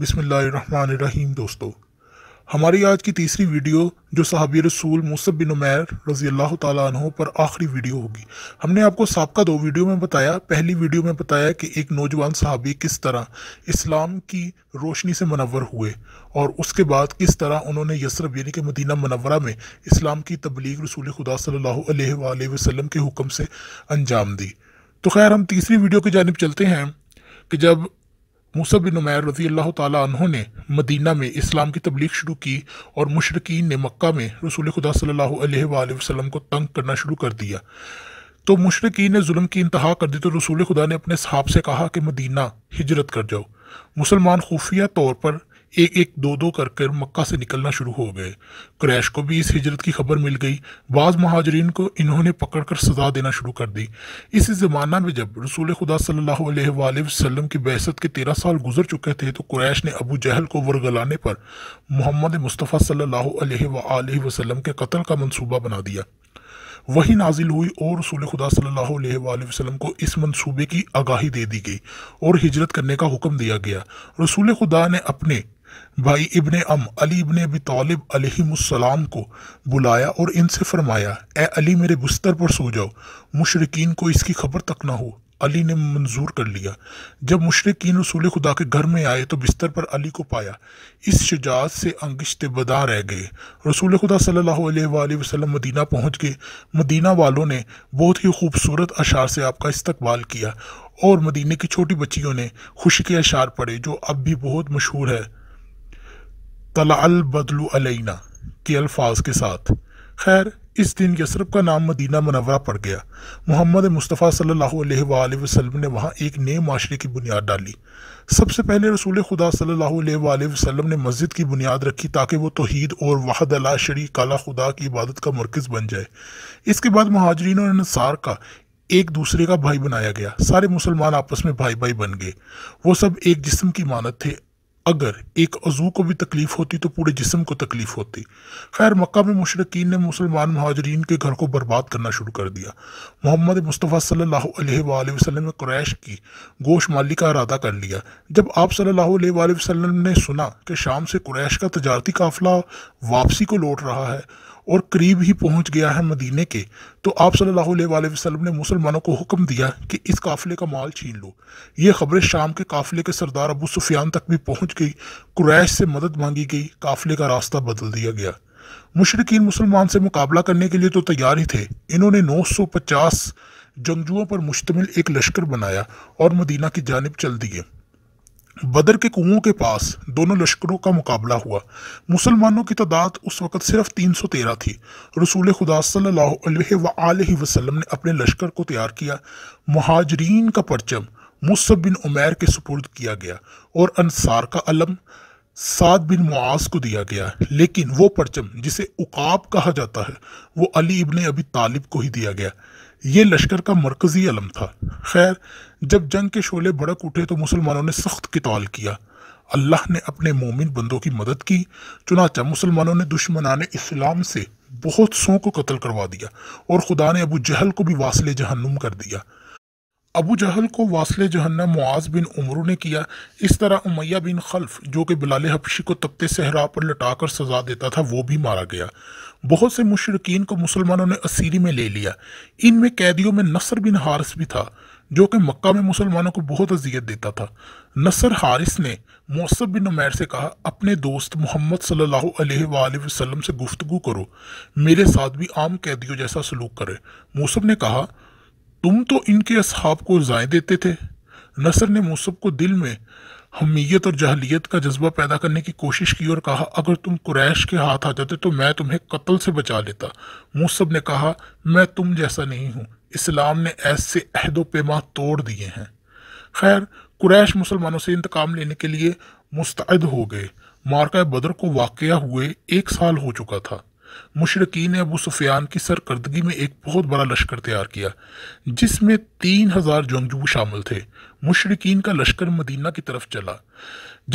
بسم اللہ الرحمن الرحیم دوستو ہماری آج کی تیسری ویڈیو جو صحابی رسول بن عمیر رضی اللہ تعالیٰ عنہ پر آخری ویڈیو ہوگی ہم نے آپ کو سابقہ دو ویڈیو میں بتایا پہلی ویڈیو میں بتایا کہ ایک نوجوان صحابی کس طرح اسلام کی روشنی سے منور ہوئے اور اس کے بعد کس طرح انہوں نے یسرب یعنی کہ مدینہ منورہ میں اسلام کی تبلیغ رسول خدا صلی اللہ علیہ وآلہ وسلم کے حکم سے انجام دی تو خیر ہم تیسری ویڈیو کی جانب چلتے ہیں کہ جب بن رضی اللہ تعالیٰ عنہ نے مدینہ میں اسلام کی تبلیغ شروع کی اور مشرقین نے مکہ میں رسول خدا صلی اللہ علیہ وآلہ وسلم کو تنگ کرنا شروع کر دیا تو مشرقین نے ظلم کی انتہا کر دی تو رسول خدا نے اپنے صحاب سے کہا کہ مدینہ ہجرت کر جاؤ مسلمان خفیہ طور پر ایک ایک دو دو کر کر مکہ سے نکلنا شروع ہو گئے قریش کو بھی اس ہجرت کی خبر مل گئی بعض مہاجرین کو انہوں نے پکڑ کر سزا دینا شروع کر دی اس زمانہ میں جب رسول خدا صلی اللہ علیہ وآلہ وسلم کی بحثت کے تیرہ سال گزر چکے تھے تو قریش نے ابو جہل کو ورگلانے پر محمد مصطفیٰ صلی اللہ علیہ وآلہ وسلم کے قتل کا منصوبہ بنا دیا وہی نازل ہوئی اور رسول خدا صلی اللہ علیہ وآلہ وسلم کو اس منصوبے کی آگاہی دے دی گئی اور ہجرت کرنے کا حکم دیا گیا رسول خدا نے اپنے بھائی ابن ام علی ابن ابی طالب علیہ السلام کو بلایا اور ان سے فرمایا اے علی میرے بستر پر سو جاؤ مشرقین کو اس کی خبر تک نہ ہو علی علی نے منظور کر لیا جب مشرقین رسول خدا کے گھر میں آئے تو بستر پر کو پایا اس شجاعت سے انگشت بدا رہ گئے رسول خدا صلی اللہ علیہ وآلہ وسلم مدینہ پہنچ گئے مدینہ والوں نے بہت ہی خوبصورت اشعار سے آپ کا استقبال کیا اور مدینہ کی چھوٹی بچیوں نے خوشی کے اشعار پڑھے جو اب بھی بہت مشہور ہے البدل علینا کے الفاظ کے ساتھ خیر اس دن یسرف کا نام مدینہ منورہ پڑ گیا محمد مصطفیٰ صلی اللہ علیہ وآلہ وسلم نے وہاں ایک نئے معاشرے کی بنیاد ڈالی سب سے پہلے رسول خدا صلی اللہ علیہ وآلہ وسلم نے مسجد کی بنیاد رکھی تاکہ وہ توحید اور وحد اللہ شریک کالا خدا کی عبادت کا مرکز بن جائے اس کے بعد مہاجرین اور انصار کا ایک دوسرے کا بھائی بنایا گیا سارے مسلمان آپس میں بھائی بھائی بن گئے وہ سب ایک جسم کی مانت تھے اگر ایک عضو کو بھی تکلیف ہوتی تو پورے جسم کو تکلیف ہوتی خیر مکہ میں مشرقین نے مسلمان مہاجرین کے گھر کو برباد کرنا شروع کر دیا محمد مصطفیٰ صلی اللہ علیہ وآلہ وسلم نے قریش کی گوش مالی کا ارادہ کر لیا جب آپ صلی اللہ علیہ وآلہ وسلم نے سنا کہ شام سے قریش کا تجارتی قافلہ واپسی کو لوٹ رہا ہے اور قریب ہی پہنچ گیا ہے مدینے کے تو آپ صلی اللہ علیہ وآلہ وسلم نے مسلمانوں کو حکم دیا کہ اس قافلے کا مال چھین لو یہ خبریں شام کے قافلے کے سردار ابو سفیان تک بھی پہنچ گئی قریش سے مدد مانگی گئی قافلے کا راستہ بدل دیا گیا مشرقین مسلمان سے مقابلہ کرنے کے لیے تو تیار ہی تھے انہوں نے نو سو پچاس جنگجوؤں پر مشتمل ایک لشکر بنایا اور مدینہ کی جانب چل دیے بدر کے کنووں کے پاس دونوں لشکروں کا مقابلہ ہوا مسلمانوں کی تعداد اس وقت صرف تین سو تیرہ تھی رسول خدا صلی اللہ علیہ وآلہ وسلم نے اپنے لشکر کو تیار کیا مہاجرین کا پرچم مصب بن عمیر کے سپرد کیا گیا اور انصار کا علم سعد بن معاذ کو دیا گیا لیکن وہ پرچم جسے اقاب کہا جاتا ہے وہ علی ابن ابی طالب کو ہی دیا گیا یہ لشکر کا مرکزی علم تھا خیر جب جنگ کے شعلے بڑک اٹھے تو مسلمانوں نے سخت قتال کیا اللہ نے اپنے مومن بندوں کی کی مدد چنانچہ مسلمانوں نے دشمنان اسلام سے بہت کو قتل کروا دیا اور خدا نے ابو جہل کو بھی واصل جہنم کر دیا ابو جہل کو واصل جہنم معاذ بن عمرو نے کیا اس طرح امیہ بن خلف جو کہ بلال حبشی کو تپتے صحرا پر لٹا کر سزا دیتا تھا وہ بھی مارا گیا بہت سے مشرقین کو مسلمانوں نے اسیری میں لے لیا ان میں قیدیوں میں نصر بن حارث بھی تھا جو کہ مکہ میں مسلمانوں کو بہت اذیت دیتا تھا نصر حارث نے موسب بن عمیر سے کہا اپنے دوست محمد صلی اللہ علیہ وآلہ وسلم سے گفتگو کرو میرے ساتھ بھی عام قیدیوں جیسا سلوک کرے موسب نے کہا تم تو ان کے اصحاب کو رضائیں دیتے تھے نصر نے موسب کو دل میں حمیت اور جہلیت کا جذبہ پیدا کرنے کی کوشش کی اور کہا اگر تم قریش کے ہاتھ آ جاتے تو میں تمہیں قتل سے بچا لیتا موسب نے کہا میں تم جیسا نہیں ہوں اسلام نے ایسے عہد و پیما توڑ دیے ہیں خیر قریش مسلمانوں سے انتقام لینے کے لیے مستعد ہو گئے مارکہ بدر کو واقعہ ہوئے ایک سال ہو چکا تھا مشرقین ابو سفیان کی سرکردگی میں ایک بہت بڑا لشکر تیار کیا جس میں تین ہزار جنگجو شامل تھے مشرقین کا لشکر مدینہ کی طرف چلا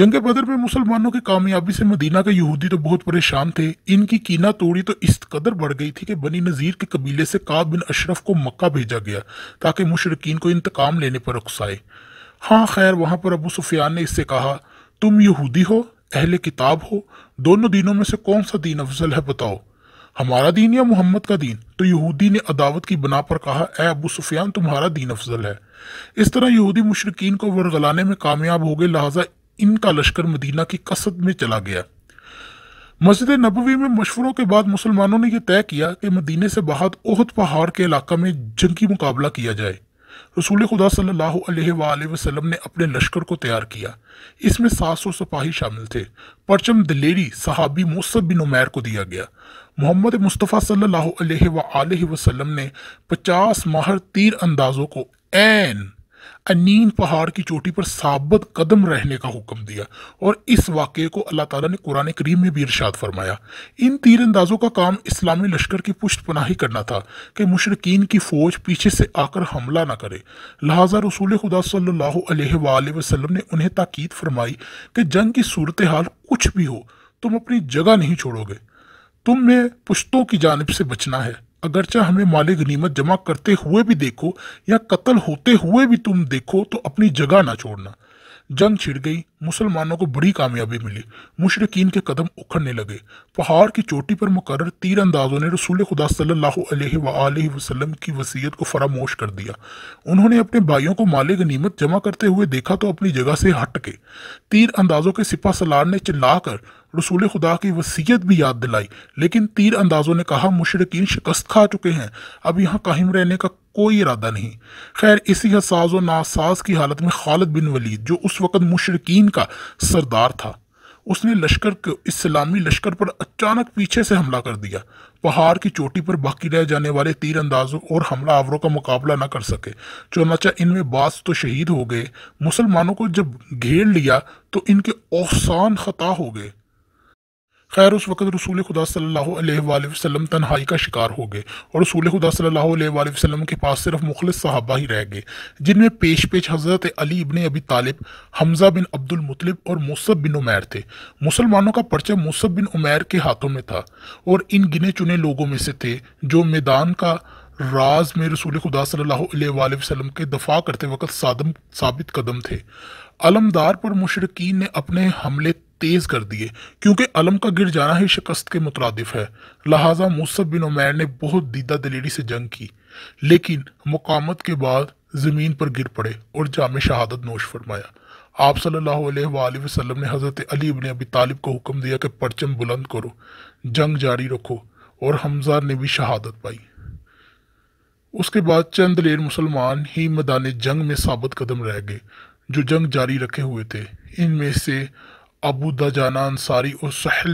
جنگ بدر میں مسلمانوں کی کامیابی سے مدینہ کے یہودی تو بہت پریشان تھے ان کی کینہ توڑی تو اس قدر بڑھ گئی تھی کہ بنی نظیر کے قبیلے سے کعب بن اشرف کو مکہ بھیجا گیا تاکہ مشرقین کو انتقام لینے پر اکسائے ہاں خیر وہاں پر ابو سفیان نے اس سے کہا تم یہودی ہو اہل کتاب ہو دونوں دینوں میں سے کون سا دین افضل ہے بتاؤ ہمارا دین یا محمد کا دین تو یہودی نے عداوت کی بنا پر کہا اے ابو سفیان تمہارا دین افضل ہے اس طرح یہودی مشرقین کو ورغلانے میں کامیاب ہو گئے لہٰذا ان کا لشکر مدینہ کی قصد میں چلا گیا مسجد نبوی میں مشوروں کے بعد مسلمانوں نے یہ طے کیا کہ مدینہ سے باہر اہد پہاڑ کے علاقہ میں جنگی مقابلہ کیا جائے رسول خدا صلی اللہ علیہ وآلہ وسلم نے اپنے لشکر کو تیار کیا اس میں سات سو سپاہی شامل تھے پرچم دلیری صحابی موسب بن عمیر کو دیا گیا محمد مصطفیٰ صلی اللہ علیہ وآلہ وسلم نے پچاس ماہر تیر اندازوں کو این انین پہاڑ کی چوٹی پر ثابت قدم رہنے کا حکم دیا اور اس واقعے کو اللہ تعالیٰ نے قرآن کریم میں بھی ارشاد فرمایا ان تیر اندازوں کا کام اسلامی لشکر کی پشت پناہی کرنا تھا کہ مشرقین کی فوج پیچھے سے آ کر حملہ نہ کرے لہٰذا رسول خدا صلی اللہ علیہ وآلہ وسلم نے انہیں تاکید فرمائی کہ جنگ کی صورتحال کچھ بھی ہو تم اپنی جگہ نہیں چھوڑو گے تم میں پشتوں کی جانب سے بچنا ہے اگرچہ ہمیں مال غنیمت جمع کرتے ہوئے بھی دیکھو یا قتل ہوتے ہوئے بھی تم دیکھو تو اپنی جگہ نہ چھوڑنا جنگ چھڑ گئی مسلمانوں کو بڑی کامیابی ملی مشرقین کے قدم اکھڑنے لگے پہاڑ کی چوٹی پر مقرر تیر اندازوں نے رسول خدا صلی اللہ علیہ وسلم کی وسیعت کو فراموش کر دیا انہوں نے اپنے بھائیوں کو غنیمت جمع کرتے ہوئے دیکھا تو اپنی جگہ سے ہٹ کے کے تیر اندازوں سپاہ سلار نے چلا کر رسول خدا کی وسیعت بھی یاد دلائی لیکن تیر اندازوں نے کہا مشرقین شکست کھا چکے ہیں اب یہاں قائم رہنے کا کوئی ارادہ نہیں خیر اسی حساس و ناساز کی حالت میں خالد بن ولید جو اس وقت مشرقین کا سردار تھا اس نے لشکر لشکر پر اچانک پیچھے سے حملہ کر دیا پہاڑ کی چوٹی پر باقی رہ جانے والے تیر اندازوں اور حملہ آوروں کا مقابلہ نہ کر سکے چنانچہ ان میں بعض تو شہید ہو گئے مسلمانوں کو جب گھیر لیا تو ان کے اوسان خطا ہو گئے خیر اس وقت رسول خدا صلی اللہ علیہ وآلہ وسلم تنہائی کا شکار ہو گئے اور رسول خدا صلی اللہ علیہ وآلہ وسلم کے پاس صرف مخلص صحابہ ہی رہ گئے جن میں پیش پیش حضرت علی ابن ابی طالب حمزہ بن عبد المطلب اور مصب بن عمیر تھے مسلمانوں کا پرچہ مصب بن عمیر کے ہاتھوں میں تھا اور ان گنے چنے لوگوں میں سے تھے جو میدان کا راز میں رسول خدا صلی اللہ علیہ وآلہ وسلم کے دفاع کرتے وقت سادم ثابت قدم تھے علمدار پر مشرقین نے اپنے حملے تیز کر دیے کیونکہ علم کا گر جانا ہی شکست کے مترادف ہے لہٰذا موسف بن عمیر نے بہت دیدہ دلیری سے جنگ کی لیکن مقامت کے بعد زمین پر گر پڑے اور جامع شہادت نوش فرمایا آپ صلی اللہ علیہ وآلہ وسلم نے حضرت علی ابن ابی طالب کو حکم دیا کہ پرچم بلند کرو جنگ جاری رکھو اور حمزہ نے بھی شہادت پائی اس کے بعد چند لیر مسلمان ہی میدان جنگ میں ثابت قدم رہ گئے جو جنگ جاری رکھے ہوئے تھے ان میں سے ابو دا جانا خدا صلی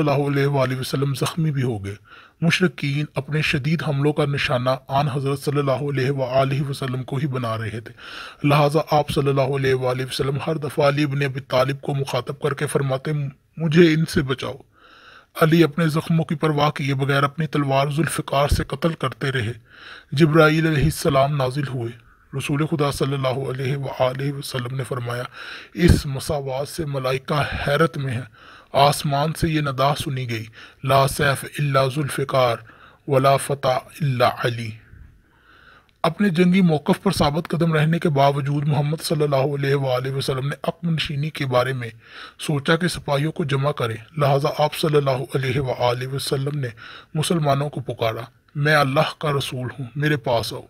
اللہ علیہ وآلہ وسلم زخمی بھی ہو گئے مشرقین اپنے شدید حملوں کا نشانہ آن حضرت صلی اللہ علیہ وآلہ وسلم کو ہی بنا رہے تھے لہٰذا آپ صلی اللہ علیہ وآلہ وسلم ہر دفعہ علی ابن ابی طالب کو مخاطب کر کے فرماتے مجھے ان سے بچاؤ علی اپنے زخموں کی پرواہ کیے بغیر اپنی تلوار ذوالفقار سے قتل کرتے رہے جبرائیل علیہ السلام نازل ہوئے رسول خدا صلی اللہ علیہ وآلہ وسلم نے فرمایا اس مساوات سے ملائکہ حیرت میں ہیں آسمان سے یہ ندا سنی گئی لا سیف اللہ ذوالفقار ولا فتح اللہ علی اپنے جنگی موقف پر ثابت قدم رہنے کے باوجود محمد صلی اللہ علیہ وآلہ وسلم نے اقم نشینی کے بارے میں سوچا کہ سپاہیوں کو جمع کریں لہٰذا آپ صلی اللہ علیہ وآلہ وسلم نے مسلمانوں کو پکارا میں اللہ کا رسول ہوں میرے پاس آؤ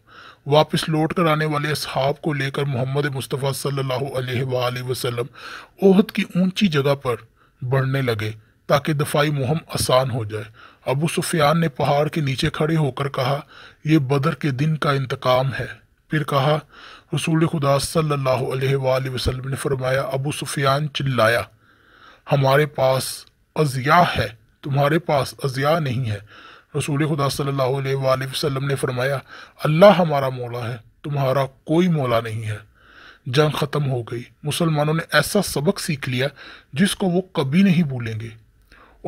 واپس لوٹ کر آنے والے اصحاب کو لے کر محمد مصطفیٰ صلی اللہ علیہ وآلہ وسلم عہد کی اونچی جگہ پر بڑھنے لگے تاکہ دفاعی مہم آسان ہو جائے ابو سفیان نے پہاڑ کے نیچے کھڑے ہو کر کہا یہ بدر کے دن کا انتقام ہے پھر کہا رسول خدا صلی اللہ علیہ وآلہ وسلم نے فرمایا ابو سفیان چلایا ہمارے پاس ازیا ہے تمہارے پاس ازیا نہیں ہے رسول خدا صلی اللہ علیہ وآلہ وسلم نے فرمایا اللہ ہمارا مولا ہے تمہارا کوئی مولا نہیں ہے جنگ ختم ہو گئی مسلمانوں نے ایسا سبق سیکھ لیا جس کو وہ کبھی نہیں بھولیں گے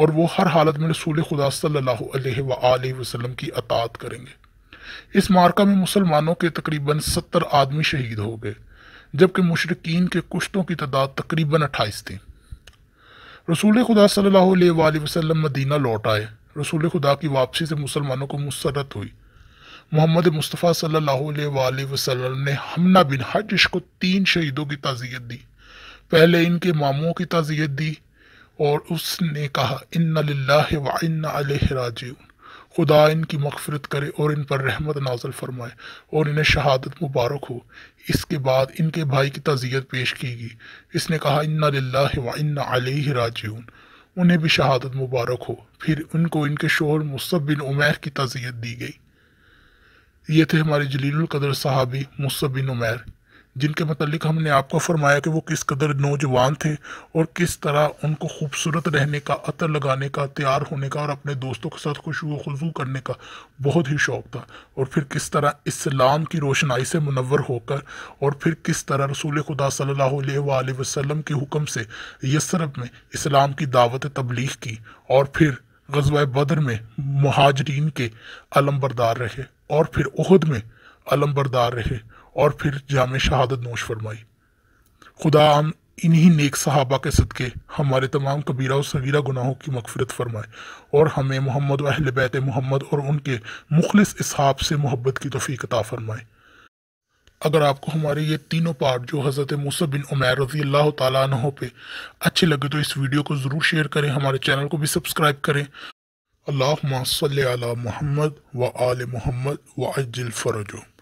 اور وہ ہر حالت میں رسول خدا صلی اللہ علیہ وآلہ وسلم کی اطاعت کریں گے اس مارکہ میں مسلمانوں کے تقریباً ستر آدمی شہید ہو گئے جبکہ مشرقین کے کشتوں کی تعداد تقریباً اٹھائیس تھی رسول خدا صلی اللہ علیہ وآلہ وسلم مدینہ لوٹ آئے رسول خدا کی واپسی سے مسلمانوں کو مسرت ہوئی محمد مصطفیٰ صلی اللہ علیہ وآلہ وسلم نے ہمنا بن حجش کو تین شہیدوں کی تعزیت دی پہلے ان کے ماموں کی تعزیت دی اور اس نے کہا ان للہ و ان علیہ راجعون خدا ان کی مغفرت کرے اور ان پر رحمت نازل فرمائے اور انہیں شہادت مبارک ہو اس کے بعد ان کے بھائی کی تعزیت پیش کی گی اس نے کہا ان للہ و ان علیہ راجعون انہیں بھی شہادت مبارک ہو پھر ان کو ان کے شوہر مصطف بن عمیر کی تعزیت دی گئی یہ تھے ہمارے جلیل القدر صحابی مصطف بن عمیر جن کے متعلق ہم نے آپ کو فرمایا کہ وہ کس قدر نوجوان تھے اور کس طرح ان کو خوبصورت رہنے کا عطر لگانے کا تیار ہونے کا اور اپنے دوستوں کے ساتھ و خضو کرنے کا بہت ہی شوق تھا اور پھر کس طرح اسلام کی روشنائی سے منور ہو کر اور پھر کس طرح رسول خدا صلی اللہ علیہ وآلہ وسلم کے حکم سے یسرب میں اسلام کی دعوت تبلیغ کی اور پھر غزوہ بدر میں مہاجرین کے علم بردار رہے اور پھر عہد میں علم بردار رہے اور پھر جامع شہادت نوش فرمائی خدا ہم انہی نیک صحابہ کے صدقے ہمارے تمام قبیرہ و صغیرہ گناہوں کی مغفرت فرمائے اور ہمیں محمد و اہل بیت محمد اور ان کے مخلص اصحاب سے محبت کی توفیق عطا فرمائے اگر آپ کو ہمارے یہ تینوں پارٹ جو حضرت موسیٰ بن عمیر رضی اللہ تعالیٰ عنہ پہ اچھے لگے تو اس ویڈیو کو ضرور شیئر کریں ہمارے چینل کو بھی سبسکرائب کریں اللہ صلی علی محمد و آل محمد و عجل فرجو